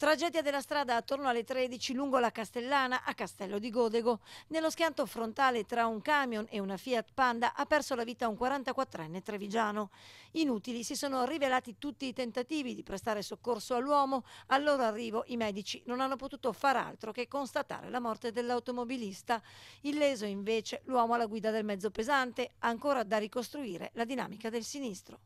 Tragedia della strada attorno alle 13 lungo la Castellana a Castello di Godego. Nello schianto frontale tra un camion e una Fiat Panda ha perso la vita un 44enne trevigiano. Inutili si sono rivelati tutti i tentativi di prestare soccorso all'uomo. Al loro arrivo i medici non hanno potuto far altro che constatare la morte dell'automobilista. Illeso invece l'uomo alla guida del mezzo pesante, ancora da ricostruire la dinamica del sinistro.